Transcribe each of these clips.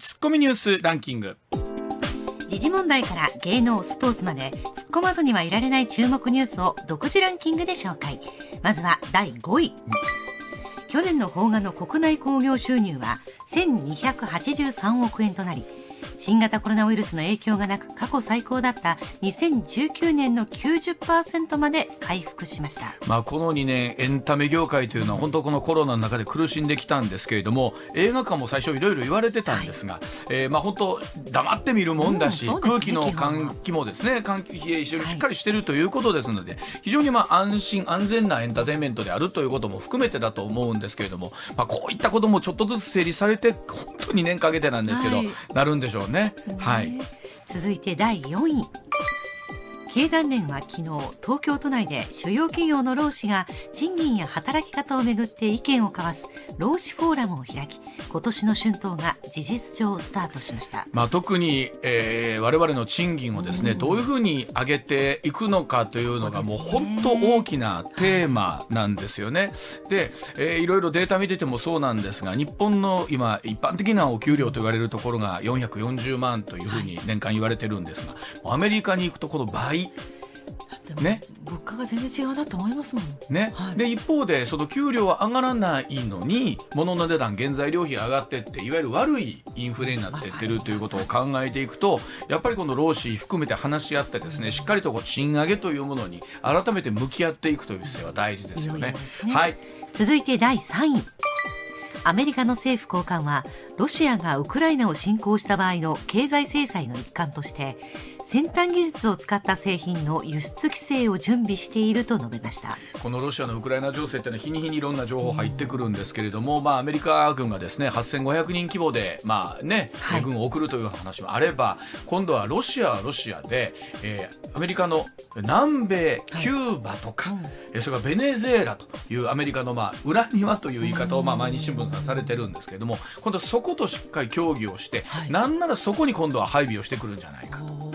ツッコミニュースランキング時事問題から芸能スポーツまで突っ込まずにはいられない注目ニュースを独自ランキングで紹介まずは第5位去年の邦画の国内興行収入は1283億円となり新型コロナウイルスの影響がなく過去最高だった2019年の90%まで回復しました、まあ、この2年エンタメ業界というのは本当このコロナの中で苦しんできたんですけれども映画館も最初いろいろ言われてたんですが、はい、えまあ、本当黙って見るもんだし、うんね、空気の換気もですね換気冷えしっかりしてるということですので、はい、非常にまあ安心安全なエンターテインメントであるということも含めてだと思うんですけれども、まあ、こういったこともちょっとずつ整理されて本当2年かけてなんですけど、はい、なるんでしょうね。はい。続いて第4位。経団連は昨日東京都内で主要企業の労使が賃金や働き方をめぐって意見を交わす労使フォーラムを開き今年の春闘が事実上スタートしました、まあ、特に、えー、我々の賃金をですね、どういうふうに上げていくのかというのがもう本当大きなテーマなんですよね。で、えー、いろいろデータ見ててもそうなんですが日本の今一般的なお給料と言われるところが440万というふうに年間言われてるんですが、アメリカに行くとこの倍ね、物価が全然違うなと思いますもんね、はい、で一方でその給料は上がらないのに物の値段原材料費上がってっていわゆる悪いインフレになってってるということを考えていくとやっぱりこの労使含めて話し合ってですねしっかりとこう賃上げというものに改めて向き合っていくという姿勢は大事ですよね。いよいよねはい、続いて第3位アメリカの政府高官はロシアがウクライナを侵攻した場合の経済制裁の一環として先端技術を使った製品の輸出規制を準備していると述べましたこのロシアのウクライナ情勢というのは日に日にいろんな情報入ってくるんですけれども、うん、まあ、アメリカ軍がですね8500人規模で、まあね、はい、軍を送るという話もあれば今度はロシアはロシアで、えー、アメリカの南米キューバとか、はいうん、それからベネズエラというアメリカの、まあ、裏庭という言い方を、まあ、毎日新聞さんされてるんですけれども今度はそことしっかり協議をして、はい、なんならそこに今度は配備をしてくるんじゃないかと。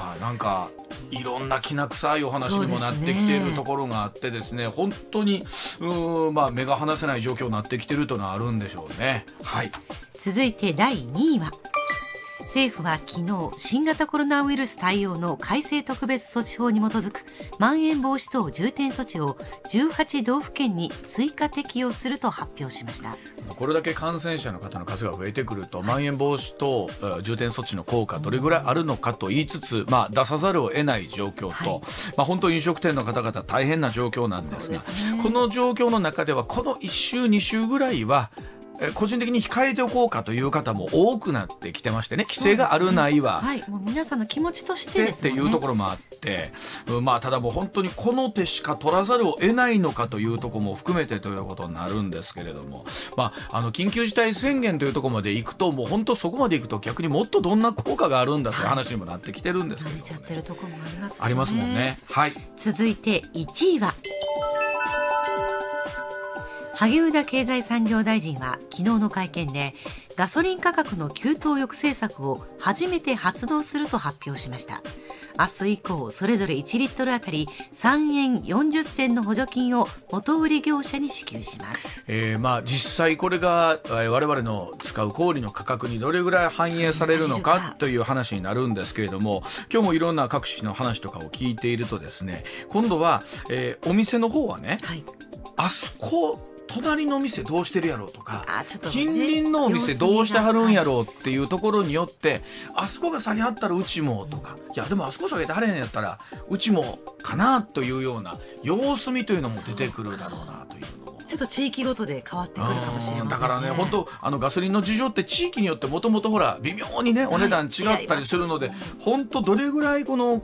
やなんかいろんなきな臭いお話にもなってきているところがあってですね、ね、本当にうん、まあ、目が離せない状況になってきてるというのはあるんでしょうね。はい続いて第2位は政府は昨日新型コロナウイルス対応の改正特別措置法に基づくまん延防止等重点措置を18道府県に追加適用すると発表しましたこれだけ感染者の方の数が増えてくるとまん延防止等重点措置の効果どれぐらいあるのかと言いつつ、まあ、出さざるを得ない状況と、はい、まあ、本当飲食店の方々大変な状況なんですが、ね、この状況の中ではこの1週2週ぐらいはえ個人的に控えておこうかという方も多くなってきてましてね規制があるないは、ね、はい、もう皆さんの気持ちとして、ね、っていうところもあって、うん、まあ、ただもう本当にこの手しか取らざるを得ないのかというところも含めてということになるんですけれども、まあ、あの緊急事態宣言というところまでいくともう本当そこまでいくと逆にもっとどんな効果があるんだという話にもなってきてるんですけど、ね、はい、ありますもんね。はい、続いて1位は萩生田経済産業大臣は昨日の会見でガソリン価格の急騰抑制策を初めて発動すると発表しました明日以降それぞれ1リットルあたり3円40銭の補助金を元売り業者に支給します、えー、まあ実際これが我々の使う小売の価格にどれぐらい反映されるのかという話になるんですけれども今日もいろんな各紙の話とかを聞いているとですね今度は、えー、お店の方はね、はい、あそこ隣の店どうしてるやろうとか近隣のお店どうしてはるんやろうっていうところによってあそこが下げはったらうちもとかいやでもあそこ下げてはれへんやったらうちもかなというような様子見というのも出てくるだろうなというのも。ちょっと地域ごとで変わってくるかもしれません、ね、だからね本当あのガソリンの事情って地域によってもともとほら微妙にねお値段違ったりするので、はい、本当どれぐらいこの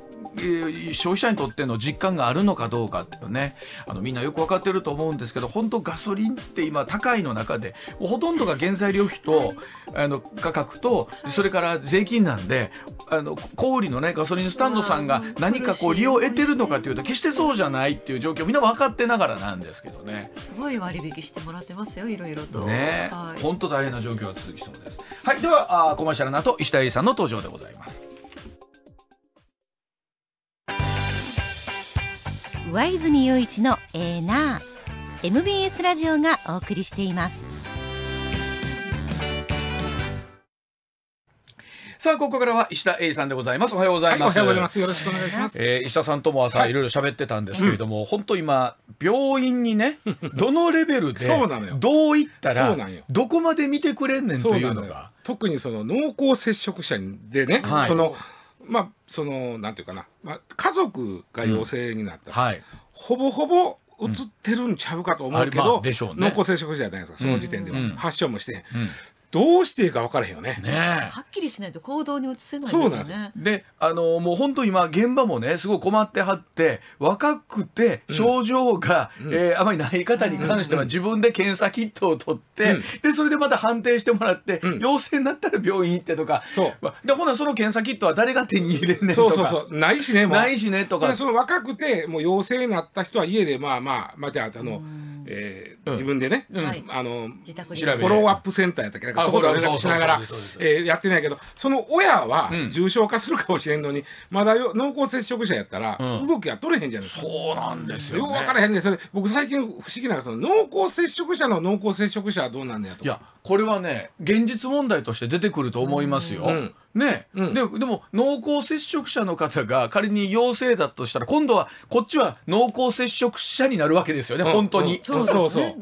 消費者にとっての実感があるのかどうかっていうねあのみんなよく分かってると思うんですけど本当ガソリンって今高いの中でほとんどが原材料費とあの価格とそれから税金なんであの小売のねガソリンスタンドさんが何かこう利用を得てるのかというと決してそうじゃないっていう状況みんな分かってながらなんですけどねすごい割引してもらってますよいろいろとね本当、大変な状況が続きそうですはいではあコマーシャルなと石田絵さんの登場でございます上泉雄一のエーナー MBS ラジオがお送りしていますさあここからは石田英さんでございますおはようございます、はい、おはようございますよろしくお願いします、えー、石田さんとも朝、はい、いろいろ喋ってたんですけれども、うん、本当今病院にね どのレベルでどういったらどこまで見てくれんねんというのが特にその濃厚接触者でね、はい、その、うんまあそのなんていうかな、まあ、家族が陽性になったら、うんはい、ほぼほぼ映ってるんちゃうかと思うけど、うんまあね、濃厚接触者じゃないですかその時点では、うん、発症もして、どうしていいか分からへんよね。ねはっきりしないと行動に移せないですよね。そうなんですであのもう本当今現場もねすごい困ってはって若くて症状が、うん、えー、あまりない方に関しては自分で検査キットを取って、うん、でそれでまた判定してもらって、うん、陽性になったら病院行ってとかそう、でほなその検査キットは誰が手に入れんねんとかそうそうそうないしねないしねとかその若くてもう陽性になった人は家でまあまあまあじゃああの、えー、自分でね、うん、あの、はい、調べフォローアップセンターやったっけそこで連絡しながら、えやってないけどその親は重症化するかもしれんのに、まだよ濃厚接触者やったら、動きが取れへんじゃないですかそうなんですよ、よ分からへんねそれ僕最近不思議なのその濃厚接触者の濃厚接触者はどうなんだよといやこれはね現実問題として出てくると思いますよ、ね、うん、ででも濃厚接触者の方が仮に陽性だとしたら今度はこっちは濃厚接触者になるわけですよね、うん、本当に、うん、そうそうそう、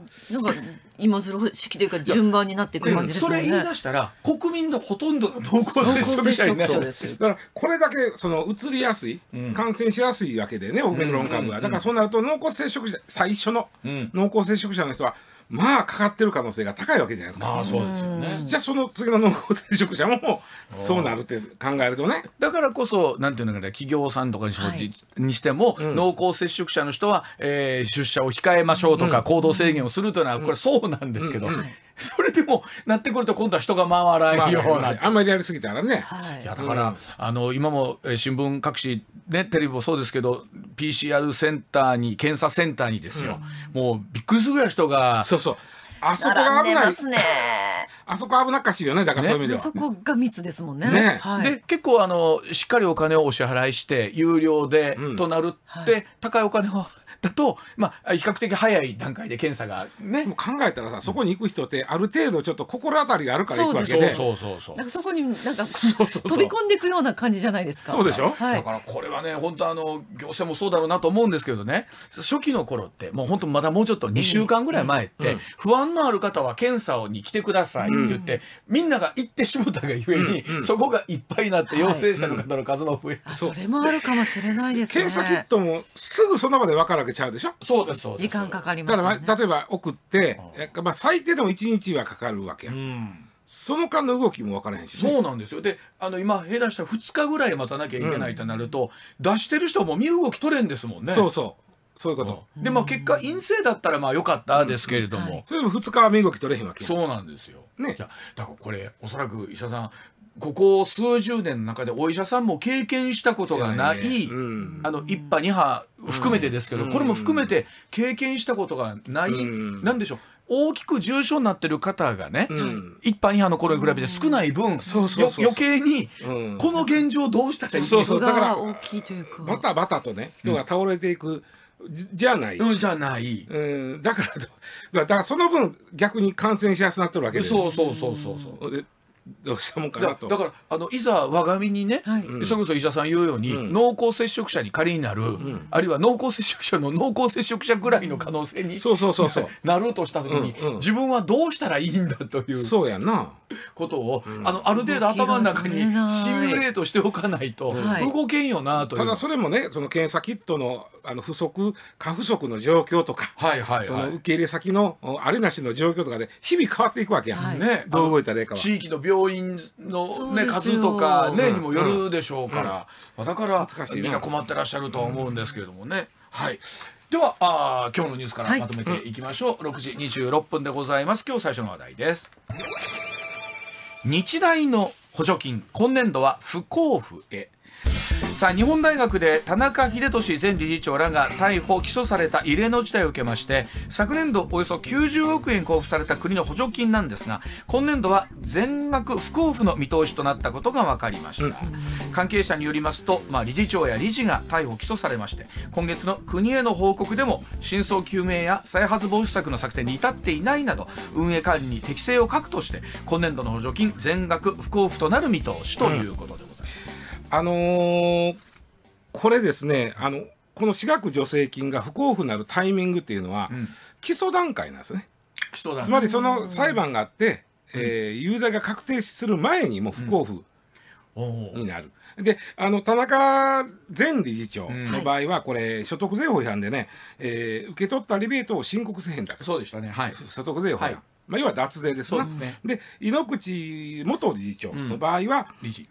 今それ式というか順番になっていく感じですね、うん、それ言い出したら国民のほとんどが濃厚接触者になるだからこれだけその移りやすい、うん、感染しやすいわけでねオミクロン株は、だからそうなると濃厚接触者最初の濃厚接触者の人は、まあかかってる可能性が高いわけじゃないですか。まあそうですよね。じゃあその次の濃厚接触者も そうなるって考えるとね。だからこそなんていうのかな企業さんとかに,、はい、にしても、うん、濃厚接触者の人は、えー、出社を控えましょうとか、うん、行動制限をするというのはこれそうなんですけど。うんうんうん それでもなってくると今度は人が回らないような、あ、んまりやりすぎたらね、い、やだから、あの今も新聞各紙ねテレビもそうですけど PCR センターに検査センターにですよ、もうびっくりするぐらい人がそうそうあそこが危ない。ね、あそこ危なっかしいよね。だからそういう意味では。ね、そこが密ですもんね。ねはい、で結構あのしっかりお金をお支払いして有料で、となるって、はい、高いお金をだと、まあ、比較的早い段階で検査がね。も考えたらさ、そこに行く人ってある程度ちょっと心当たりがあるから行くわけで。そうそうそうなんかそこになんか飛び込んでいくような感じじゃないですか。そうでしょ、はい、だからこれはね、本当あの行政もそうだろうなと思うんですけどね、初期の頃ってもう本当まだもうちょっと2週間ぐらい前って、不安のある方は検査に来てくださいって言って、みんなが行ってしもたがゆえに、そこがいっぱいになって陽性者の方の数も増え、それもあるかもしれないですね。検査キットもすぐその場で分かるけちゃうでしょそうですそうです時間かかります、ね、だ例えば送って、まあ、最低でも1日はかかるわけや、うん、その間の動きも分からへんし、ね、そうなんですよであの今下手したら2日ぐらい待たなきゃいけないとなると、うん、出してる人も身動き取れんですもんねそうそうそういうこと。うん、で、まあ、結果陰性だったら、まあ、良かったですけれども。うんはい、それも二日は身動き取れへんわけ。そうなんですよ。ね、だから、これ、おそらく医者さん、ここ数十年の中でお医者さんも経験したことがない、あの1波2波含めてですけど、うん、これも含めて経験したことがない、うん、なんでしょう大きく重症になってる方がね、うん、一般二派の頃に比べて少ない分、うん、余計にこの現状どうしたかいい、うん、そうそうだからバタバタとね人が倒れていく、じゃない、うん、じゃない、うん、だからだからその分逆に感染しやすくなってるわけでそうそうそうそうそうどうしたもんかなとだからあのいざ我が身にね、はい、それこそ医者さん言うように、うん、濃厚接触者に仮になる、うん、あるいは濃厚接触者の濃厚接触者ぐらいの可能性に、そうそうそうそう なるとした時に、うんうん、自分はどうしたらいいんだというそうやなことを、うん、あのある程度頭の中にシミュレートしておかないと動けんよなという、はい、ただそれもねその検査キットのあの不足過不足の状況とか、はいはい、はい、その受け入れ先のあれなしの状況とかで日々変わっていくわけやん、ねどう動いたらいいかは。地域の病病院の、ね、数とか、ね、にもよるでしょうから、うんうん、だからみんな困ってらっしゃるとは思うんですけれどもね。はいではあ今日のニュースからまとめていきましょう、はい、6時26分でございます今日最初の話題です日大の補助金今年度は不交付へさあ日本大学で田中英寿前理事長らが逮捕・起訴された異例の事態を受けまして昨年度およそ90億円交付された国の補助金なんですが今年度は全額不交付の見通しとなったことが分かりました、うん、関係者によりますと、まあ、理事長や理事が逮捕・起訴されまして今月の国への報告でも真相究明や再発防止策の策定に至っていないなど運営管理に適性を欠くとして今年度の補助金全額不交付となる見通しということでございます。うんあのー、これですね、あの、この私学助成金が不交付なるタイミングっていうのは、うん、基礎段階なんですね。つまりその裁判があって、えー、有罪が確定する前にも不交付になる。うん、であの田中前理事長の場合はこれ、所得税法違反でね、えー、受け取ったリベートを申告せへんだとそうでしたね、はい、所得税法違反、はいまあ、要は脱税ですね。で井ノ口元理事長の場合は、理事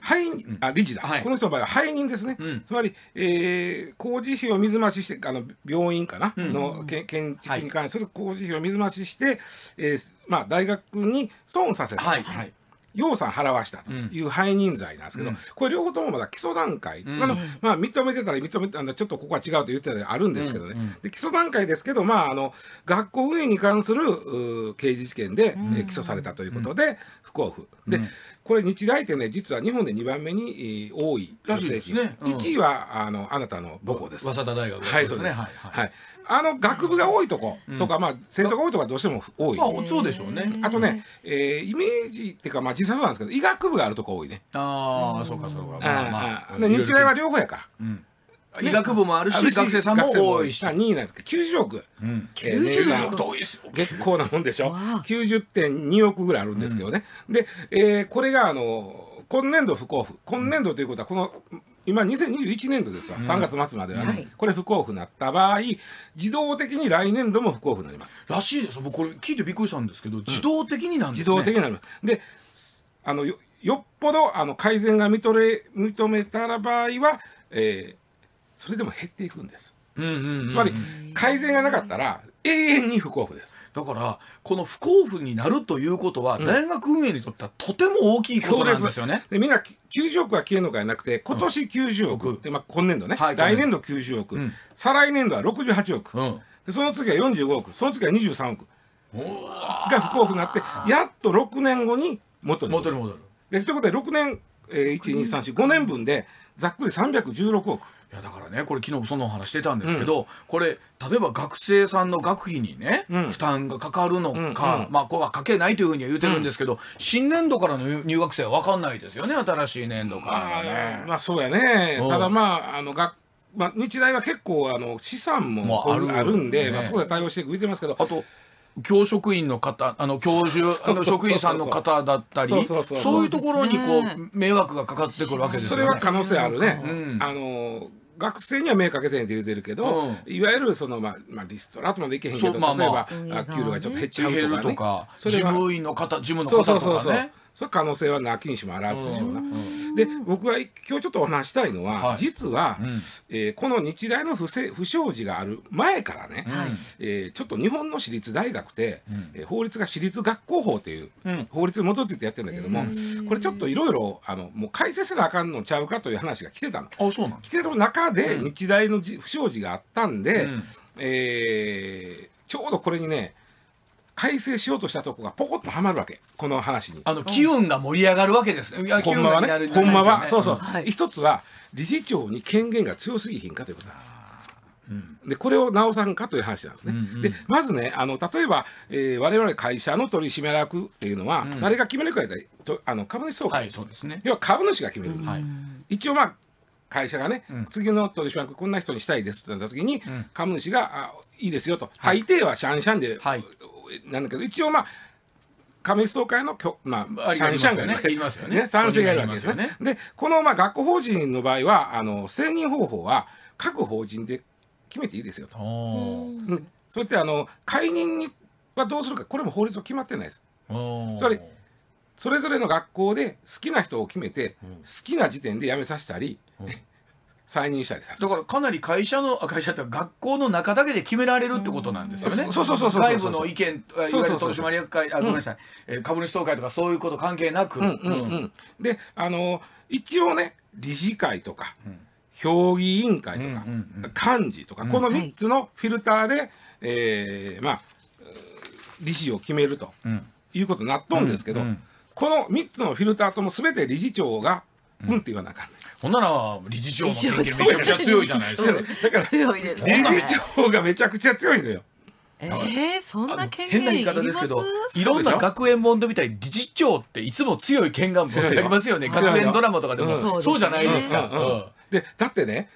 あ理事だ、この人の場合は背任ですね、つまり、えー、工事費を水増ししてあの病院かな、の建建築に関する工事費を水増しして、えーまあ、大学に損させた、はいはい、養酸払わしたという背任罪なんですけど、うん、これ両方ともまだ基礎段階、うん、あのまあ、認めてたら認めてあのちょっとここは違うと言ってたりあるんですけどね、うんうん、で基礎段階ですけど、まあ、あの学校運営に関する刑事事件で、うん、え起訴されたということで、不交付。で、これ日大ってね実は日本で2番目に多いらしいですね、1位はあのあなたの母校です早稲田大学はいそうです、ね、はいあの学部が多いとことか、まあ生徒が多いとかどうしても多い、まあ、そうでしょうねあとね、えー、イメージっていうかまあ実際そうなんですけど医学部があるとこ多いねああそうかそうかまあまあ日大は両方やから、医学部もあるし学生さんも多いし2位なんですけど90億、うん、90億多いですよ結構なもんでしょ90.2億ぐらいあるんですけどね、で、えー、これがあの今年度不交付今年度ということはこの今2021年度ですわ、うん、3月末まではね、はい、これ不交付になった場合自動的に来年度も不交付になりますらしいです僕これ聞いてびっくりしたんですけど自動的になんですね、うん、自動的になりますであのよっぽどあの改善が認め認めたら場合は、えー、それでも減っていくんです、つまり改善がなかったら永遠に不交付ですだからこの不交付になるということは、大学運営にとってはとても大きいことなんですよね。うん、みんな90億は消えるのゃなくて今年90億、うん、でまあ、今年度ね、はい、来年度90億、うん、再来年度は68億、でその次は45億その次は23億が不交付になってやっと6年後に元に戻る。戻るでということで6年、えー、1235年分でざっくり316億。いやだからねこれ昨日もその話してたんですけど、うん、これ例えば学生さんの学費にね、うん、負担がかかるのか、うんうん、まあこれはかけないというふうには言うてるんですけど、うん、新年度からの入学生は分かんないですよね新しい年度からね、まあ。まあそうやね、ただまああの学まあ、日大は結構あの資産もあるんで、まあ、そこで対応していく言ってますけどあと教職員の方あの教授あの職員さんの方だったりそういうところにこう迷惑がかかってくるわけですよね。それは可能性あるね、うん、あの学生には目かけてんって言うてるけど、うん、いわゆるその、まあまあ、リストラとまでいけへんけど、まあまあ、例えば、給料がちょっと減っちゃうとか、ねとか、事務員の方事務の方とかね。そうそうそうそうそれ可能性はなきにしもあらずでしょうな。で僕が今日ちょっとお話したいのは、はい、実は、うん、えー、この日大の不正不祥事がある前からね、はえー、ちょっと日本の私立大学で、うん、えー、法律が私立学校法という、うん、法律に基づいてやってるんだけども、これちょっといろいろもう解説せなあかんのちゃうかという話が来てたの。あそうなん来てる中で日大のじ、不祥事があったんで、うん、えー、ちょうどこれにね改正しようとしたとこがポコッとはまるわけこの話にあの機運が盛り上がるわけですねほんまはねほんまは、そうそう、はい、一つは理事長に権限が強すぎひんかということなんです、でこれを直さんかという話なんですね。うんうん、でまずねあの例えば、えー、我々会社の取締役っていうのは、うん、誰が決めるかとあの株主総会、はいね、要は株主が決めるんです。うんはい、一応まあ会社がね、うん、次の取締役こんな人にしたいですってなった時に、株主があいいですよと、大抵はシャンシャンで、はい、なんだけど一応まあ加盟総会のきょ、まあ、シャンシャンがねねね賛成がいるわけですね。ねでこのまあ学校法人の場合はあの選任方法は各法人で決めていいですよと。うん、それってあの解任にはどうするかこれも法律は決まってないです。つまりそれぞれの学校で好きな人を決めて、好きな時点で辞めさせたり、再任したりさだからかなり会社の会社って学校の中だけで決められるってことなんですよね。そうそうそうそう外部の意見いわゆる取締役会あごめんなさい、株主総会とかそういうこと関係なく。うんであの一応ね理事会とか、評議委員会とか、幹事とかこの3つのフィルターで、えまあ理事を決めるということになっとんですけど、この3つのフィルターとも全て理事長がうんって言わなあかん、ほんなら理事長の権限めちゃくちゃ強いじゃないですか。だから理事長がめちゃくちゃ強いのよ。えー、そんな権限変な言い方ですけどいろんな学園もんでみたい理事長っていつも強い権限持ってありますよね学園ドラマとかでも、うん、そうじゃないですか。でだってね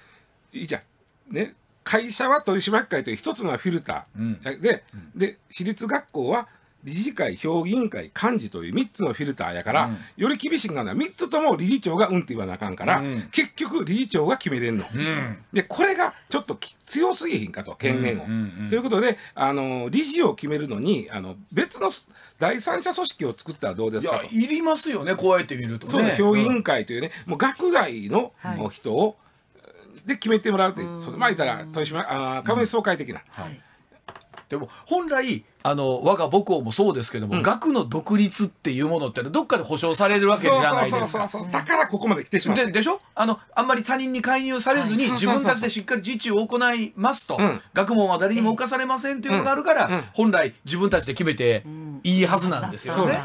いいじゃん、ね、会社は取締役会という一つのフィルター、うん、で,、で私立学校は理事会、評議員会、幹事という3つのフィルターやから、うん、より厳しいのは3つとも理事長がうんって言わなあかんから、うん、結局理事長が決めれんの。うん、でこれがちょっと強すぎひんかと権限を、うんうんうん。ということであの理事を決めるのにあの別の第三者組織を作ったらどうですかと。いりますよねこうやって見ると、ね、そう評議員会というね、もう学外の人を、はい、で決めてもらうって、そのまいたら取締あ株主総会的な。はいでも本来あの我が母校もそうですけども、うん、学の独立っていうものってどっかで保障されるわけじゃないですかだからここまで来てしまうででしょあのあんまり他人に介入されずに、自分たちでしっかり自治を行いますと、うん、学問は誰にも侵されませんっていうのがあるから、うん、本来自分たちで決めていいはずなんですよね、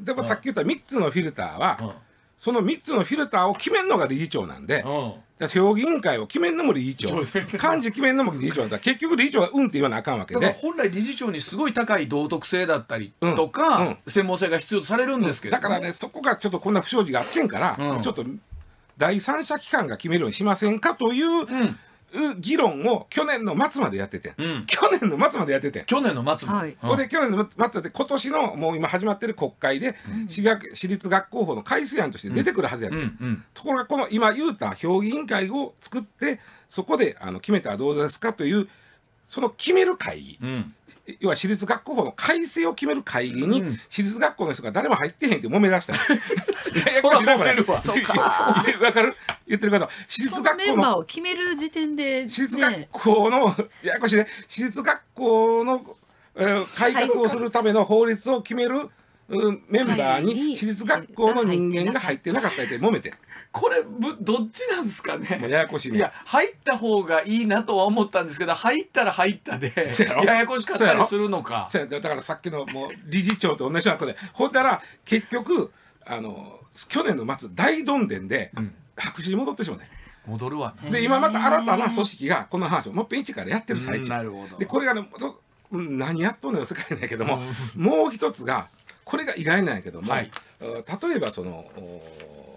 でもさっき言った3つのフィルターは、その3つのフィルターを決めるのが理事長なんで、評議員会を決めんのも理事長、幹事決めんのも理事長だ結局理事長がうんって言わなあかんわけで。本来理事長にすごい高い道徳性だったりとか、うんうん、専門性が必要とされるんですけど、だからねそこがちょっとこんな不祥事があってんから、ちょっと第三者機関が決めるようにしませんかという、うん議論を去年の末までやってて、うん、去年の末までやってて去年の末まで、はい、で去年の末まで今年のもう今始まってる国会で、うん、私学私立学校法の改正案として出てくるはずやっうんうん、ところがこの今言うた評議委員会を作ってそこであの決めたらどうですかというその決める会議、要は私立学校法の改正を決める会議に、私立学校の人が誰も入ってへんって揉め出した。うん、ややこしわかる言ってる方私立学校の。を決める時点で、ね、私立学校の、ややこしいね。私立学校の、えー、改革をするための法律を決める、うん、メンバーに私立学校の人間が入ってなかったって揉めて。これぶどっちなんですかね。ややこしいね。いや入った方がいいなとは思ったんですけど、入ったら入ったでややこしかったりするのか。だからさっきのもう理事長と同じようなことで、ほんだら結局あの去年の末大どんでんで、うん、白紙に戻ってしまって戻るわ、ね、で今また新たな組織がこの話をもっぺん一からやってる最中でこれがね何やっとんのよ世界なんやけども、うん、もう一つがこれが意外なんやけども、はい、例えばその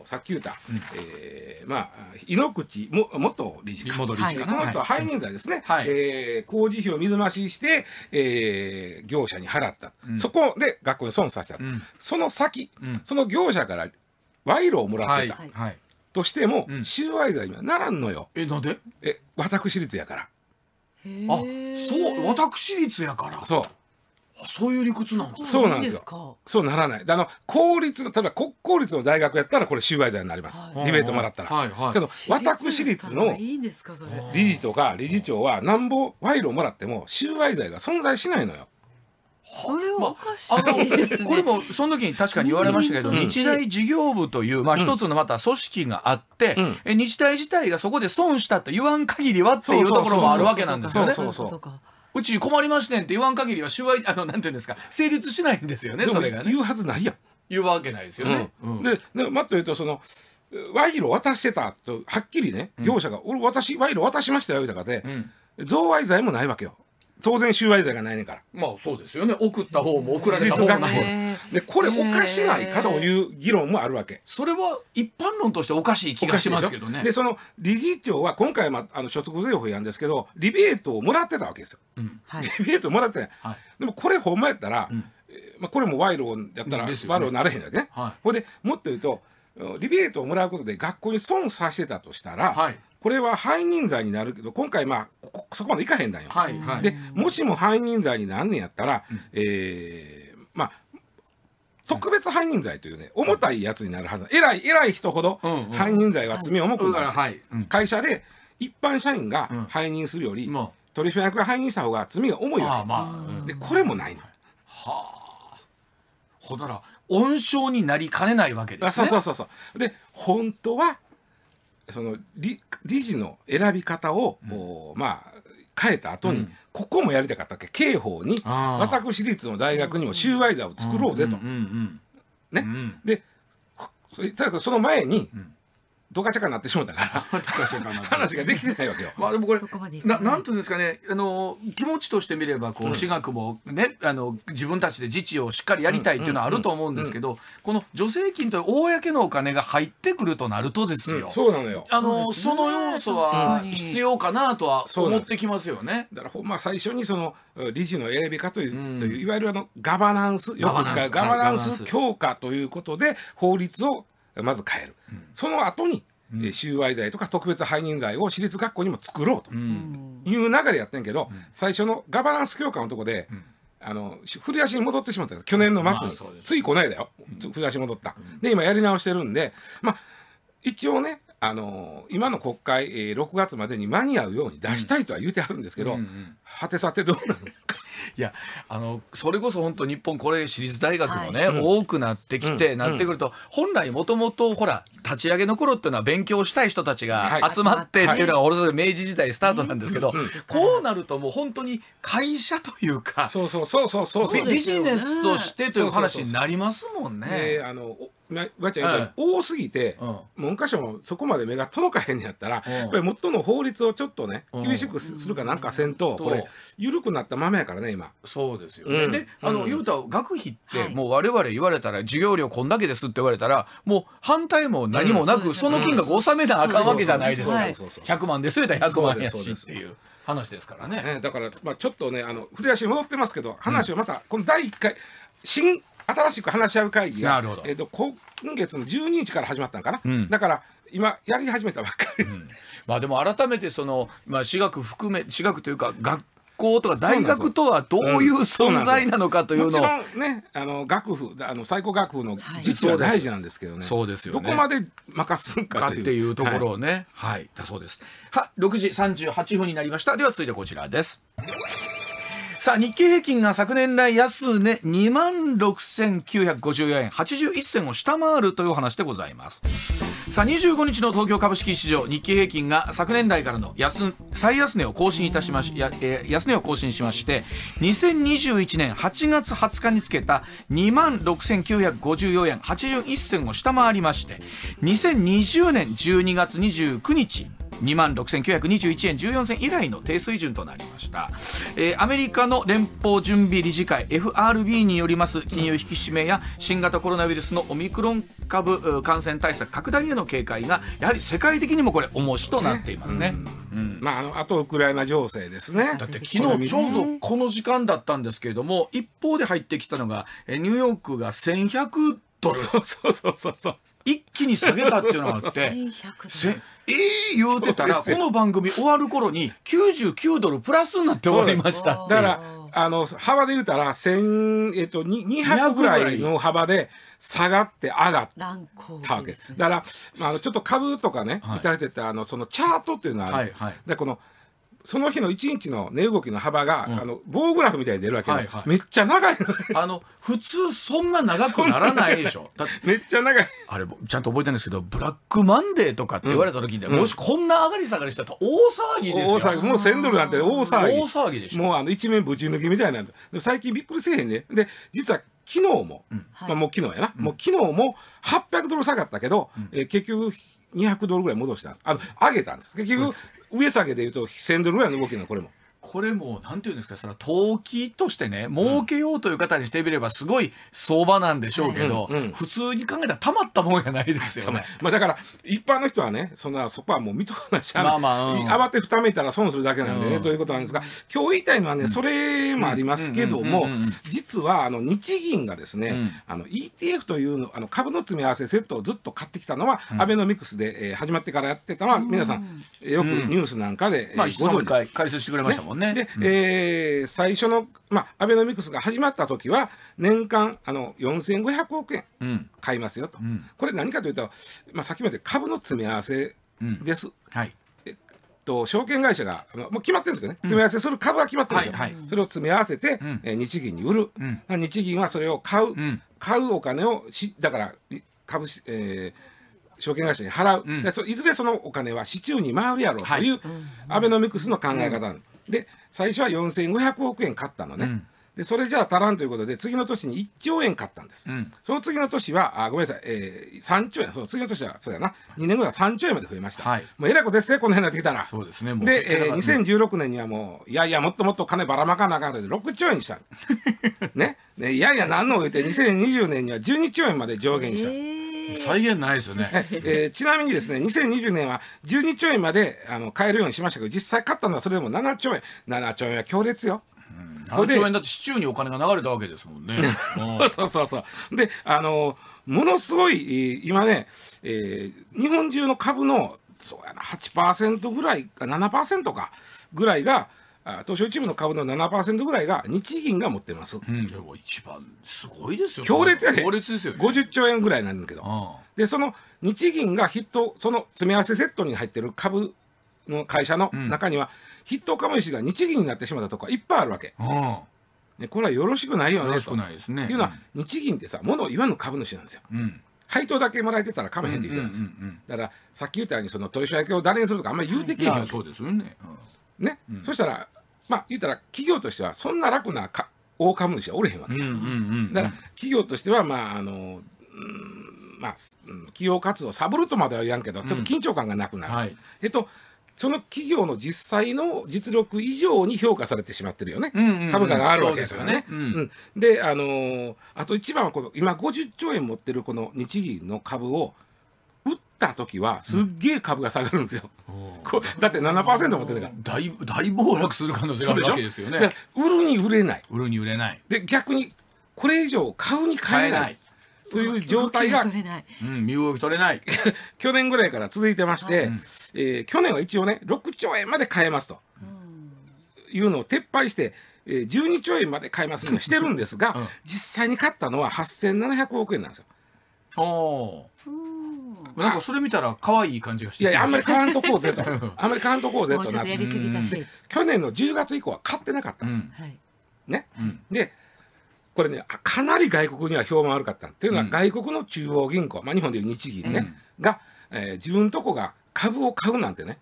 さっき言った、うん、えー、まあ、井ノ口も元理事か、理事この人は背任罪ですね、はい、えー、工事費を水増しして、えー、業者に払った、うん、そこで学校に損させた、うん、その先、その業者から賄賂をもらってた。はいはいとしても、収賄罪にはならんのよ。えなんでえ私立やから。あそう私立やからそうあそういう理屈なのそうなんですよ。そうならない。あの公立の例えば国公立の大学やったらこれ収賄罪になります。はリベートもらったら。はいはいけど私立のいいんですか理事とか理事長はなんぼ賄賂もらっても収賄罪が存在しないのよ。これはおかしいですね、まあ、これもその時に確かに言われましたけど、日大事業部という、まあ、一つのまた組織があって、うん、日大自体がそこで損したと言わん限りはっていうところもあるわけなんですよね。うち困りましてんって言わん限りは収賄 あのなんていうんですか成立しないんですよねそれがね。言うはずないやん。言うわけないですよね。うんうん、ででもっと言うとその賄賂渡してたとはっきりね業者が、俺私賄賂渡しましたよ」みたいなで、贈賄罪もないわけよ。当然収賄罪がないねんからまあそうですよね送った方も送られた方もでこれおかしないかという議論もあるわけそれは一般論としておかしい気がしますけどねでその理事長は今回ま、あの所得税法やんですけどリベートをもらってたわけですよ、うんはい、リベートもらってない、はい、でもこれほんまやったら、うん、まあ、これも賄賂やったら賄賂になれへんわけね、はい、でもっと言うとリベートをもらうことで学校に損させてたとしたら、はい、これは背任罪になるけど今回まあそこまでいかへんだよ、はいはい、でもしも背任罪になんねやったら、うん、えー、まあ特別背任罪というね、重たいやつになるはず、うん、偉い、偉い人ほど、背任罪は罪重くなる。はい、会社で、一般社員が背任するより、取締役が背任した方が罪が重いわけ、まあ、で、これもないの。はあ。ほだら、温床になりかねないわけですね。そうそうそう。で、本当は、その理理事の選び方を、うん、まあ変えた後に、うん、ここもやりたかったっけ刑法に私立の大学にも収賄罪を作ろうぜと。ね、でただその前に、うんドカチャカなってしまったから 話ができてないわけよ。まあでもこれななんていうんですかねあの気持ちとして見ればこう、私学もねあの自分たちで自治をしっかりやりたいっていうのはあると思うんですけど、うんうん、この助成金と公のお金が入ってくるとなるとですよ。そうなのよ。あのその要素は必要かなとは思ってきますよね。だからまあ最初にその理事の選び方という,、といういわゆるあのガバナンスよく使うガバナンス強化ということで法律をまず変える、うん、その後に、うん、収賄罪とか特別背任罪を私立学校にも作ろうという流れやってんけど、最初のガバナンス強化のとこで、あの振り出しに戻ってしまった去年の末に、まあ、ついこの間よ、振り出しに戻った、で今やり直してるんでまあ一応ねあのー、今の国会、えー、6月までに間に合うように出したいとは言うてあるんですけど、うんうんうん果てさてどうなる いやあのそれこそ本当日本これ私立大学もね、はい、多くなってきて、うん、なってくると、うん、本来もともとほら立ち上げの頃っていうのは勉強したい人たちが集まってっていうのが、は俺それ明治時代スタートなんですけど、はい、こうなるともう本当に会社というかそうそうそうそうそうビジネスとしてという話になりますもんね。ねあのわちゃん多すぎて、うん、文科省もそこまで目が届かへんやったら、うん、やっぱり元の法律をちょっとね厳しくするかなんかせんと、これも緩くなった豆やからね今そうですよね、うん、であの、うん、言うた学費ってもう我々言われたら、授業料こんだけですって言われたらもう反対も何もなく、うん、その金額納めなあかんわけじゃないですか、100万ですえた100万やしっていう。話ですからね、ね、だから、まあ、ちょっとねあの振り出しに戻ってますけど話をまた、この第1回新新しく話し合う会議が、えーと、と今月の12日から始まったのかな、うん、だから今やり始めたばっかり、うん、まあでも改めてその、まあ、私学含め私学というか学校とか大学とはどういう存在なのかというのを、ねあの学府あの最高学府の実は大事なんですけどね、はい、そうですよ、ね、どこまで任すんかっていうところをね、はい、はい、だそうですは6時38分になりましたでは続いてこちらですさあ、日経平均が昨年来安値2万6954円81銭を下回るという話でございます。さあ25日の東京株式市場日経平均が昨年来からの安最安値を更新いたしましや、えー、安値を更新しまして2021年8月20日につけた2万6954円81銭を下回りまして2020年12月29日2万6921円14銭以来の低水準となりました、えー、アメリカの連邦準備理事会 FRB によります金融引き締めや新型コロナウイルスのオミクロン株感染対策拡大への警戒がやはり世界的にもこれ重しとなっていますね、うん、うん、まあ、あのあとウクライナ情勢ですねだって昨日ちょうどこの時間だったんですけれども一方で入ってきたのがニューヨークが1100ドルそうそうそうそう一気に下げたっていうのがあってえ えー、言うてたらこの番組終わる頃に99ドルプラスになって終わりましただからあの幅で言うたら千えっと、200ぐらいの幅で下がって上がったわけです、ね、だから、まあ、ちょっと株とかね、打たれてたあのそのチャートっていうのはある、はいはい、でこの「その日の一日の値動きの幅が、うん、あの棒グラフみたいに出るわけで、はいはい、めっちゃ長いあの普通そんな長くならないでしょ めっちゃ長いあれちゃんと覚えてるんですけどブラックマンデーとかって言われた時に、うん、もしこんな上がり下がりしたら大騒ぎですよ大騒ぎもう1000ドルなんて大騒ぎ大騒ぎでしょもうあの一面ぶち抜きみたいなんで最近びっくりせえへんねで実は昨日も、うん、まあ、もう昨日やな、もう昨日も800ドル下がったけど、えー、結局200ドルぐらい戻したんですあの上げたんです結局、上下げでいうと1000ドルぐらいの動きなのこれもこれもんていうんですかその投機としてね儲けようという方にしてみればすごい相場なんでしょうけど、うんうんうん、普通に考えたらたまったもんやないですよね。まあだから一般の人はねそんなそこはもう見とかなしゃ、まあまあうん、慌てふためいたら損するだけなんでね、うん、ということなんですが今日言いたいのはねそれもありますけども実はあの日銀がですね、うん、あの ETF というのあの株の積み合わせセットをずっと買ってきたのは、アベノミクスで、えー、始まってからやってたのは皆さんよくニュースなんかで、えー、まあ、ご存知、解説してくれましたもんね。ねね。で、うん、えー、最初の、まあ、アベノミクスが始まった時は、年間あの4500億円買いますよと、うん、これ何かというと、まあ、さっきまで株の詰め合わせです。うん、はいと証券会社がもう決まってるんですけどね、詰め合わせする株が決まってるんですよ、はいはい、それを詰め合わせて、うん、え日銀に売る、うん、日銀はそれを買う、うん、買うお金をしだから株し、えー、証券会社に払う、うん、いずれそのお金は市中に回るやろうという、はい、アベノミクスの考え方なんです。で最初は4500億円買ったのね、うん、でそれじゃあ足らんということで次の年に1兆円買ったんです、うん、その次の年はあごめんなさい、えー、3兆円そう次の年はそうやな2年後は3兆円まで増えました、はい、もうえらいことですねこの辺になってきたらそうですねで、えー、2016年にはもういやいやもっともっと金ばらまかなあかんので6兆円にした ねねいやいや何の言うて2020年には12兆円まで上限にした、えー再現ないですよね、えー、ちなみにですね2020年は12兆円まであの買えるようにしましたけど実際買ったのはそれでも7兆円7兆円は強烈よ7兆円だって市中にお金が流れたわけですもんね。そうそうそうであのものすごい今ね、えー、日本中の株のそうやな8%ぐらいか7%かぐらいがあ東証一部の株の7%ぐらいが日銀が持ってます、うん、でも一番すごいですよ、ね、強烈やね強烈ですよ、ね、50兆円ぐらいなんだけど、でその日銀が筆頭その詰め合わせセットに入ってる株の会社の中には、うん、筆頭株主が日銀になってしまったとかいっぱいあるわけ、ね、これはよろしくないよねよろしくないですねっていうのは、日銀ってさもの言わぬ株主なんですよ、配当だけもらえてたらかめへんって言うじゃなですか、だからさっき言ったようにその取締役を誰にするとかあんまり言うてけえへん、うん、そうですよね、うんね、うん、そしたらまあ言ったら企業としてはそんな楽なか大株主はおれへんわけだ、から企業としてはまああの、まあ、企業活動サボるとまでは言わんけどちょっと緊張感がなくなる、はい、えっとその企業の実際の実力以上に評価されてしまってるよね、株価があるわけですよね。で、あのー、あと一番はこの今50兆円持ってるこの日銀の株をった時はすっげえ株が下がるんですよ、こだって7%持ってるから大大暴落する可能性があるわけですよね売るに売れない売るに売れないで逆にこれ以上買うに買えないという状態が、うん、身動き取れない 去年ぐらいから続いてまして、はい、えー、去年は一応ね6兆円まで買えますと、いうのを撤廃して、えー、12兆円まで買えますとしてるんですが、うん、実際に買ったのは8700億円なんですよ。おお。なんかそれ見たら可愛い感じがして。いやいや、あんまり買わんとこうぜと。あんまり買わんとこうぜとなって。去年の10月以降は買ってなかったんですよ。うん、ね、うん、で、これね、かなり外国には評判悪かったっていうのは、外国の中央銀行、まあ日本でいう日銀ね、うん、が、えー、自分とこが株を買うなんてね、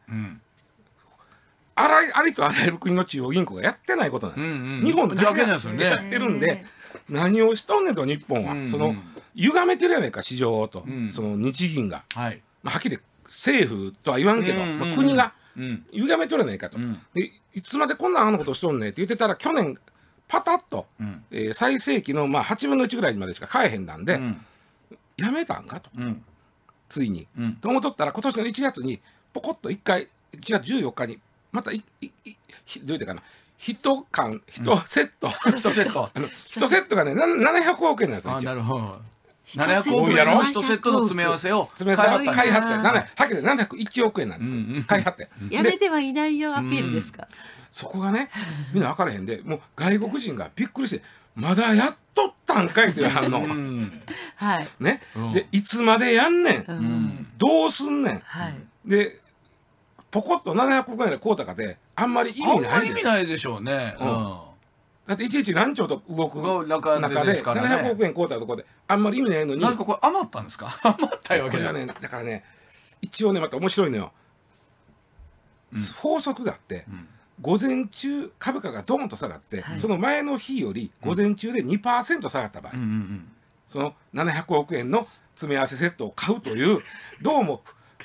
あらありとあらゆる国の中央銀行がやってないことなんですよ。うんうん、日本だけやってるんで、何をしとんねんと日本は。その、うん歪めてるやないか市場と、うん、その日銀が、はいまあ、はっきり政府とは言わんけど、まあ、国が歪めとるやないかと、うん、でいつまでこんなあのことしとんねんって言ってたら去年パタッと、うん、えー、最盛期のまあ8分の1ぐらいまでしか買えへんなんで、うん、やめたんかと、ついに、と思っとったら今年の1月にポコッと1回1月14日にまたいいいどういうてかな1缶1セット、うん、1セット あの1セットがね700億円なんですよなるほど700億円の1セットの詰め合わせを詰め合わ開発開発って701億円なんですよど、いはうってやめてはいないよアピールですか、そこがねみんな分からへんでもう外国人がびっくりしてまだやっとったんかいという反応はいね、でいつまでやんねん、どうすんねん、はい、でポコッと700億円でこうたかてあんまり意味ないであんまり意味ないでしょうね、うんだっていちいち何兆と動く中で700億円買うたところであんまり意味ないのになぜかこれ余ったんですか 余ったわけだ,、ね、だからね一応ねまた面白いのよ、うん、法則があって、うん午前中株価がドーンと下がって、はい、その前の日より午前中で2%下がった場合、うんうんうん、その700億円の詰め合わせセットを買うというどうも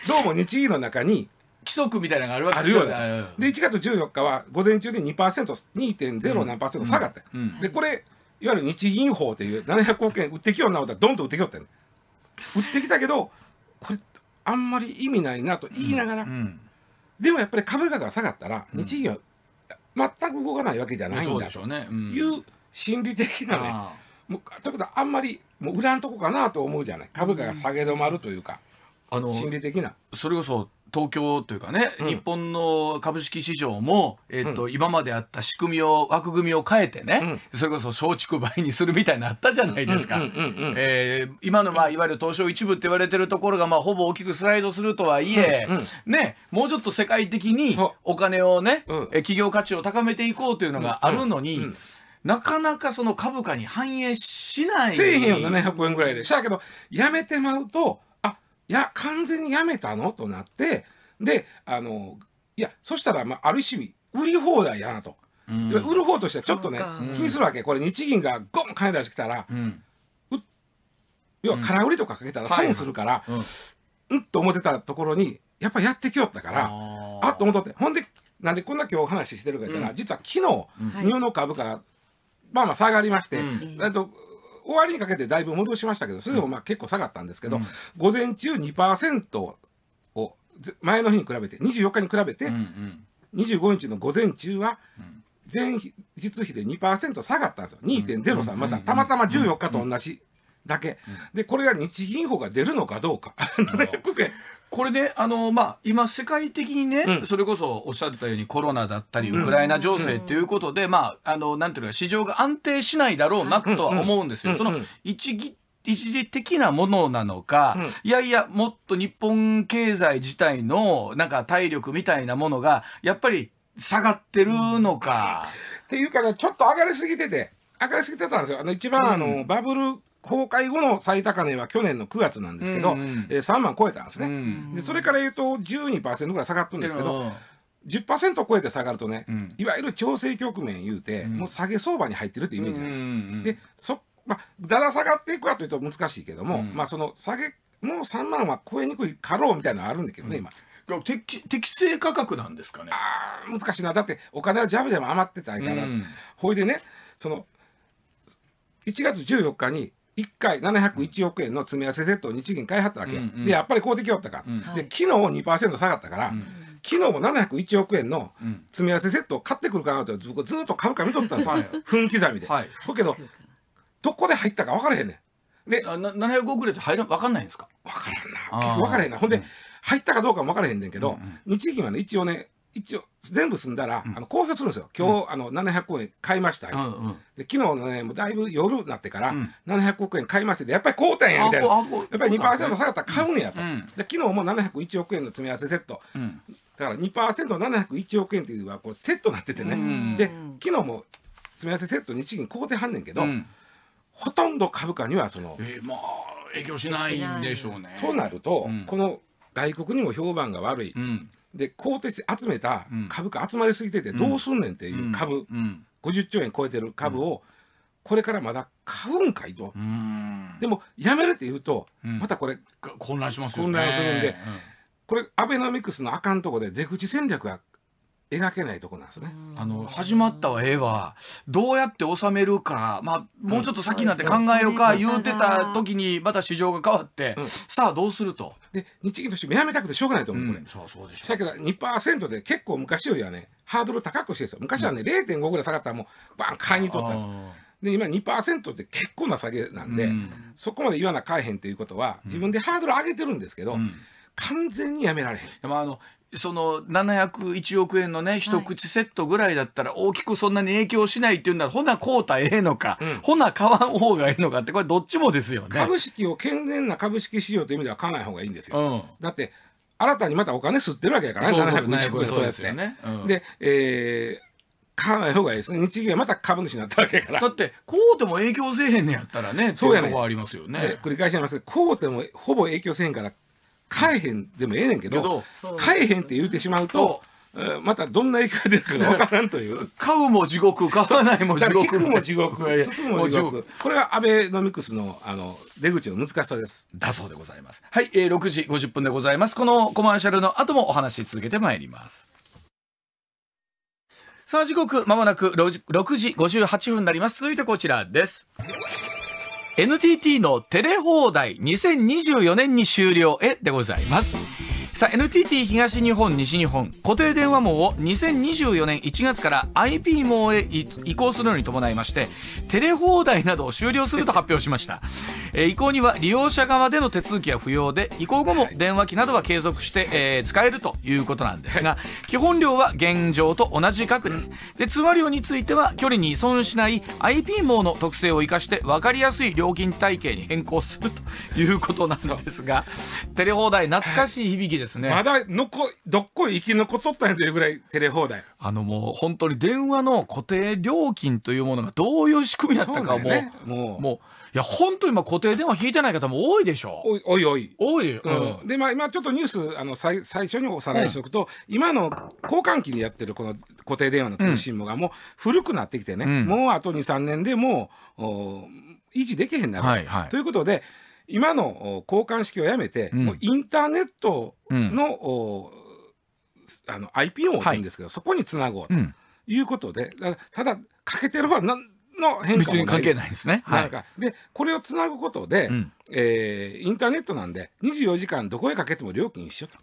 どうも日銀の中に規則みたいなのがあるわけですよね。あるよね。で1月14日は午前中で 2%2.0 何パーセント下がって、でこれいわゆる日銀法という700億円売ってきようなことはどんどん売ってきよって、売ってきたけどこれあんまり意味ないなと言いながら、うんうん、でもやっぱり株価が下がったら日銀は全く動かないわけじゃないんだという心理的なね、うん、もうということはあんまりもう売らんとこかなと思うじゃない株価が下げ止まるというか、あの心理的な。それこそ東京というかね、うん、日本の株式市場も、えーと、うん、今まであった仕組みを枠組みを変えてね、うん、それこそ松竹梅にするみたいになったじゃないですか今の、まあ、いわゆる東証一部って言われてるところが、まあ、ほぼ大きくスライドするとはいえ、うんうん、ね、もうちょっと世界的にお金をね、うん、企業価値を高めていこうというのがあるのに。なかなかその株価に反映しない。せえへんよ、700円ぐらいで。したけど、やめてまうと、いや、完全にやめたのとなって、で、あの、いや、そしたら、まあ、ある意味、売り放題やなと。うん、売る方としてはちょっとね、気にするわけ。これ、日銀がゴン金出してきたら、うん、要は空売りとかかけたら損するから、うん、と思ってたところに、やっぱやってきよったから、あっと思って、ほんで、なんでこんな今日話ししてるか言ったら、実は昨日、日本の株価が、まあまあ下がりまして、うん、と終わりにかけてだいぶ戻しましたけど、それでもまあ結構下がったんですけど、うん、午前中2%を前の日に比べて、24日に比べて、うんうん、25日の午前中は、前日比で2%下がったんですよ、2.03、またたまたま14日と同じだけ、でこれが日銀法が出るのかどうか、700円 これねあの、まあ、今世界的にね、うんそれこそおっしゃってたようにコロナだったりウクライナ情勢ということで、まあ、あのなんいうか市場が安定しないだろうなとは思うんですよ。その一ぎ一時的なものなのか、いやいやもっと日本経済自体のなんか体力みたいなものがやっぱり下がってるのか、っていうかちょっと上がりすぎてて、上がりすぎてたんですよ。あの、一番、あの、バブル崩壊後の最高値は去年の9月なんですけど、うんうん、えー、3万超えたんですね、うんうん、でそれから言うと12%ぐらい下がってるんですけど、10%を超えて下がるとね、うん、いわゆる調整局面いうて、うん、もう下げ相場に入ってるってイメージなんですよ。うんうんうん、でそまあ、だだ下がっていくかというと難しいけども、うん、まあその下げもう3万は超えにくいかろうみたいなのあるんだけどね、今。適適正価格なんですかねあ難しいなだってお金はジャブジャブ余ってたからほいでねその1月14日に1回701億円の詰め合わせセットを日銀買いはったわけ、うんうん、でやっぱり公的おったか、うん、で昨日2%下がったから、うん、昨日も701億円の詰め合わせセットを買ってくるかなとずっと株価見とったんですよ分刻みで。はい、だけどどこで入ったか分からへんねん。で700億円って入ら分かんないんですか分からんな分からへんなほんで、うん、入ったかどうかも分からへんねんけど、うんうん、日銀はね一応ね一応全部済んだら、うん、あの公表するんですよ今日、うん、あの700円買いました、うんうん、で昨日のねもうだいぶ夜になってから、うん、700億円買いましてでやっぱり買うたんやみたいなやっぱり2%下がったら買うんやと、うん、で昨日も701億円の詰め合わせセット、うん、だから 2%701 億円っていうのはこうセットになっててね、で昨日も詰め合わせセット日銀買うてはんねんけど、ほとんど株価にはその、えー、まあ影響しないんでしょうね。となると、この外国にも評判が悪い、で公的集めた株価集まりすぎててどうすんねんっていう株、うん、50兆円超えてる株をこれからまだ買うんかいとでもやめるって言うとまたこれ、混乱しますよね混乱するんで、これアベノミクスのあかんとこで出口戦略が描けないとこなんですね。あの始まった絵はどうやって収めるか、まあもうちょっと先になって考えようか言うてた時にまた市場が変わって、うん、さあどうすると。で日銀として目やめたくてしょうがないと思う、うん、これ。そうそうでしょう。だけど2%で結構昔よりはねハードル高くしてですよ。昔はね、0.5ぐらい下がったらもうバン買いに取ったんですよ。で今2%って結構な下げなんで、うん、そこまで言わなかえへんということは自分でハードル上げてるんですけど。完全にやめられへん。まあ、あのその701億円のね一口セットぐらいだったら大きくそんなに影響しないっていうのはい、ほなこうたええのか、うん、ほな買わん方がええのかってこれどっちもですよね株式を健全な株式市場という意味では買わない方がいいんですよ、うん、だって新たにまたお金吸ってるわけやからね701億円そうやってね、うん、で、えー、買わない方がいいですね。日銀はまた株主になったわけから。だって、こうても影響せえへんねやったらね、そういうとこありますよね。ね繰り返しますけど、こうてもほぼ影響せえへんから、買えへんでもええねんけど買えへんって言うてしまうと。えまたどんな影響が出るか分からんという買うも地獄 買わないも地獄聞くも地獄包 むも地獄これがアベノミクスのあの出口の難しさですだそうでございますはい、えー、6時50分でございますこのコマーシャルの後もお話続けてまいりますさあ時刻まもなく 6, 6時58分になります続いてこちらです NTT のテレ放題2024年に終了へでございます。さあ NTT 東日本西日本固定電話網を2024年1月から IP 網へ移行するのに伴いましてテレ放題などを終了すると発表しましたえー、移行には利用者側での手続きは不要で移行後も電話機などは継続して、えー、使えるということなんですが、基本料は現状と同じ額です、で通話料については距離に依存しない IP 網の特性を生かして分かりやすい料金体系に変更するということなんですがテレ放題懐かしい響きですね、まだのこどっこい生き残っとったんというぐらいテレ放題あのもう本当に電話の固定料金というものがどういう仕組みだったかもう、ね、もうもういや本当に今固定電話引いてない方も多いでしょおいおいおい多いでしょ、うんでまあ今ちょっとニュースあの最最初におさらいしておくと、うん、今の交換機でやってるこの固定電話の通信もがもう古くなってきてね、うん、もうあと23年でもう維持できへんなる、はいはい、ということで今の交換式をやめて、もうインターネットの、おあの IP をってんですけど、はい、そこにつなごうということで、ただかけてる方はの変化も関係ないですね。はい、でこれをつなぐことで、うん、えー、インターネットなんで24時間どこへかけても料金一緒と。ああ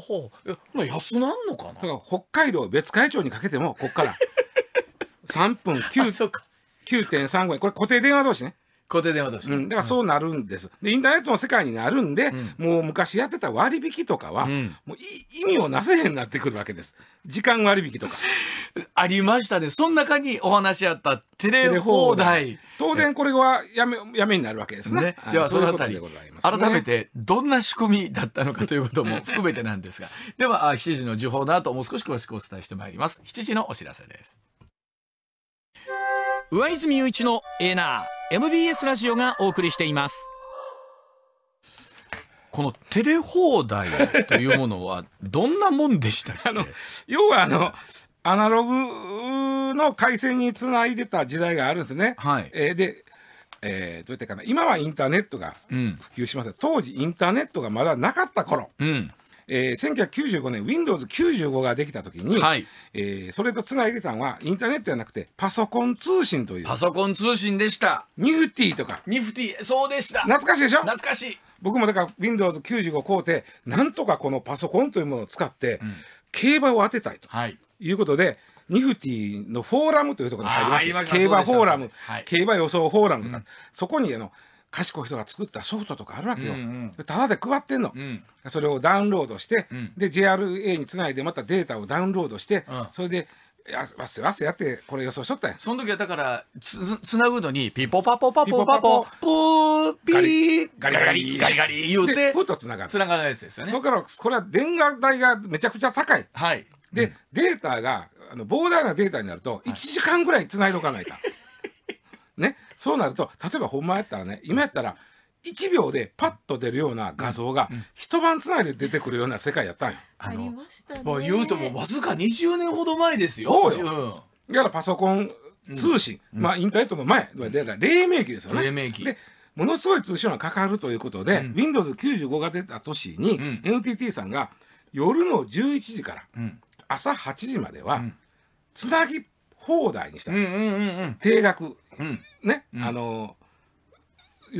ほうえまあ安なんのかな北海道別海町にかけてもここから3 分9.35円これ固定電話同士ね固定電話として、うん、だからそうなるんです、でインターネットの世界になるんで、もう昔やってた割引とかは、もう意味をなせへんなってくるわけです時間割引とか ありましたねその中にお話あったテレ放題当然これはやめやめになるわけですねねではそのあたり、ございまね、改めてどんな仕組みだったのかということも 含めてなんですがでは7時の時報の後もう少し詳しくお伝えしてまいります7時のお知らせです上泉雄一のエナー MBS ラジオがお送りしていますこのテレ放題というものはどんなもんでしたっ あの要はあのアナログの回線につないでた時代があるんですね。はい、えー、で、えー、どうやってかな今はインターネットが普及します、うん、当時インターネットがまだなかった頃、うん、えー、1995年 Windows95 ができた時に、はい、えー、それとつないでたのはインターネットじゃなくてパソコン通信というパソコン通信でしたニフティとかニフティそうでした懐かしいでしょ懐かしい僕もだから Windows95 買うてなんとかこのパソコンというものを使って、うん、競馬を当てたいということで、ニフティのフォーラムというところに入りました競馬フォーラム、はい、競馬予想フォーラムとか、うん、そこにあの賢い人が作ったソフトとかあるわけよ、うんうん、ただで配ってんの、うん、それをダウンロードして、うん、で JRA につないでまたデータをダウンロードして、うん、それでやわせわせやってこれ予想しとったんその時はだからつつなぐのにピポパポパポパポプーピーガリガリガリガリ言うてプーとつながるつながらないやつですよねだからこれは電話代がめちゃくちゃ高いはいで、うん、データがあの膨大なデータになると1時間ぐらいつないどかないか、はい、ねそうなると例えばほんまやったらね今やったら1秒でパッと出るような画像が、一晩つないで出てくるような世界やったんよ。ありましたね。言うともわずか20年ほど前ですよ。だからパソコン通信、まあインターネットの前、だ黎明期ですよね。黎明期。でものすごい通信がかかるということで、うん、Windows95 が出た年に、うん、NTT さんが夜の11時から朝8時までは、つなぎ放題にした、定額ね、うん、あの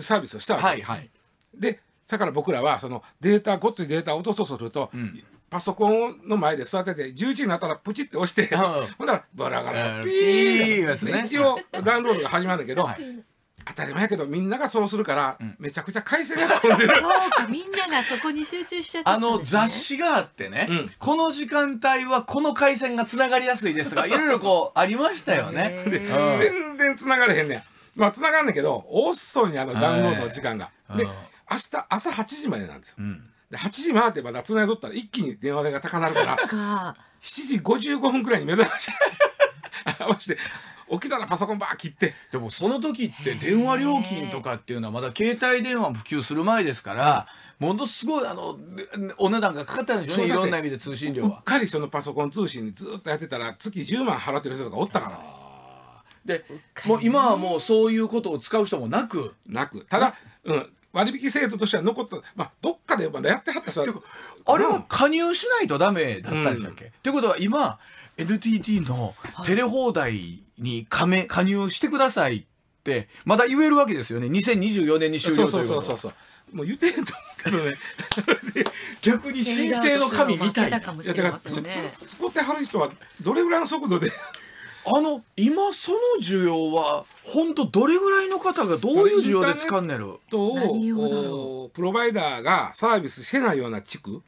サービスをしたわけ、はいはい、でだから僕らはそのデータごっついデータを落とそうとすると、うん、パソコンの前で育てて11時になったらプチって押して、ほんならバラバラピーです、ね、一応ダウンロードが始まるんだけど、はい、当たり前やけどみんながそうするから、うん、めちゃくちゃ回線が飛んでる みんながそこに集中しちゃって、ね、あの雑誌があってね、うん、この時間帯はこの回線がつながりやすいですとかいろいろこうありましたよね全然つながれへんねんまあ、繋がんねんけど、遅いにあの、ダウンロードの時間が。で、明日朝8時までなんですよ。で、8時回ってまだ繋いどったら一気に電話代が高なるから、7時55分くらいに目覚まし、合わせて、起きたらパソコンばー切ってでもその時って電話料金とかっていうのはまだ携帯電話普及する前ですから、ものすごいあのお値段がかかったんでしょうねいろんな意味で通信料はうっかりそのパソコン通信ずっとやってたら月10万払ってる人とかおったからねで、もう今はもうそういうことを使う人もなくなくただ、うん、割引制度としては残った、まあ、どっかでまだやってはった人あれは加入しないとダメだったんでしたっけ、うん、ということは今 NTT のテレ放題に加め加入してくださいってまだ言えるわけですよね2024年に終了するそうそうそうそうもう言ってんと思うけどね 逆に申請の神みたいな、ね、だ使ってはる人はどれぐらいの速度であの今その需要は本当どれぐらいの方がどういう需要で使んねるとプロバイダーがサービスしてないような地区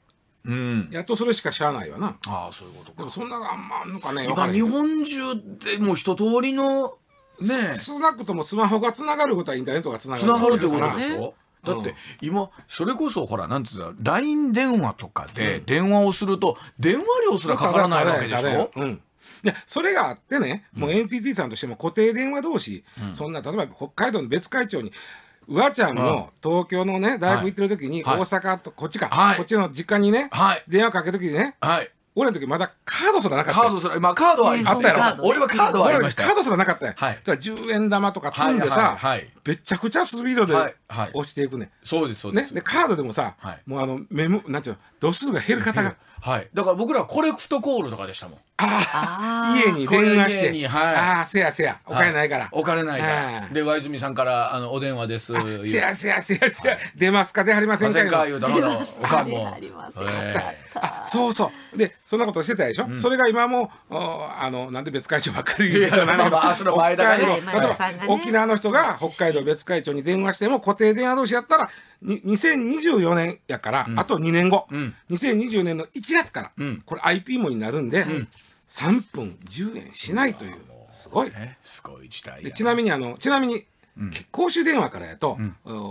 うん、やっとそれしかしゃあないわなああそういうことかそんなあんまあんのかね今日本中でも一通りのね少なくともスマホがつながることはインターネットがつながるつながるってことでしょ、だって今それこそほらなんつうの LINE 電話とかで電話をすると電話料すらかからないわけでしょ、うんでそれがあってね、もう NTT さんとしても固定電話同士、そんな、例えば北海道の別会長に、うわちゃんも東京のね、大学行ってる時に、大阪と、こっちか、こっちの実家にね、電話かけときにね、俺の時まだカードすらなかったカードすら、まあカードはあったよ。俺はカードはありましたカードすらなかったよ。はい、10円玉とか積んでさ、めちゃくちゃスピードで押していくね。そうです、そうです。ね、で、カードでもさ、もうあの、メモ、なんちゅうの、度数が減る方が。はい、だから僕らコレクトコールとかでしたもんああ家に電話してに、はい、ああせやせやお金ないから、お金ないからで和泉さんからあの「お電話です」せやせやせやせや、出ますか出はりませんか言うたらおかんもあそうそうでそんなことしてたでしょ、うそれが今もあのなんで別会長ばっかり言う人なのか例えば沖縄の人が北海道別会長に電話しても固定電話同士やったら2024年やから、あと2年後、うん、2020年の1月から、これ IP もになるんで、うん、3分10円しないというすごいすごい時代、ちなみにあのちなみに、公衆電話からやと、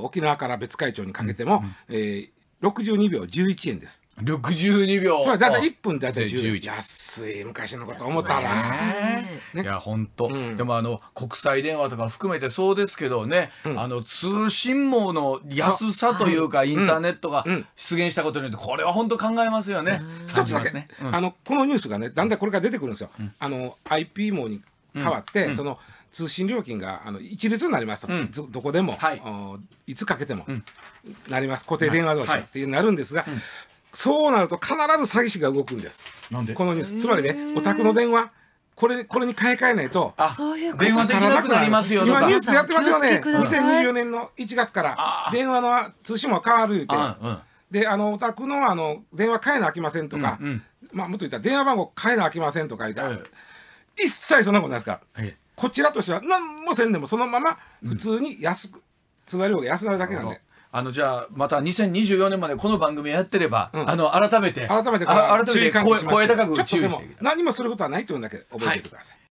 沖縄から別会長にかけても、うえ62秒11円です62秒だいたい1分でだいたい1安い昔のこと思ったら、いや本当、でもあの国際電話とか含めてそうですけどね、あの通信網の安さというか、インターネットが出現したことによってこれは本当考えますよね一つだけ、ね、あのこのニュースがねだんだんこれから出てくるんですよ、あの IP 網に変わって、その、通信料金があの一律になりますと、うん、どこでも、はい、いつかけても、うん、なります固定電話同士、はい、ってなるんですが、そうなると必ず詐欺師が動くんですこのニュースつまりねお宅の電話これこれに買い替えないと電話できなくなりますよ今ニュースでやってますよね2 0 2 0年の1月から電話の通信も変わる言うて。であのお宅のあの電話変えなあきませんとか、うんうん、まあもっと言ったら電話番号変えなあきませんとか言うて、ら、一切そんなことないですから、はい、こちらとしては何もせんでもそのまま普通に安く、つまり量が安なるだけなんで。あのじゃあまた2024年までこの番組やってれば、うん、あの改めて改めて改めて注声高く注意して何もすることはないというだけ覚えてください、はい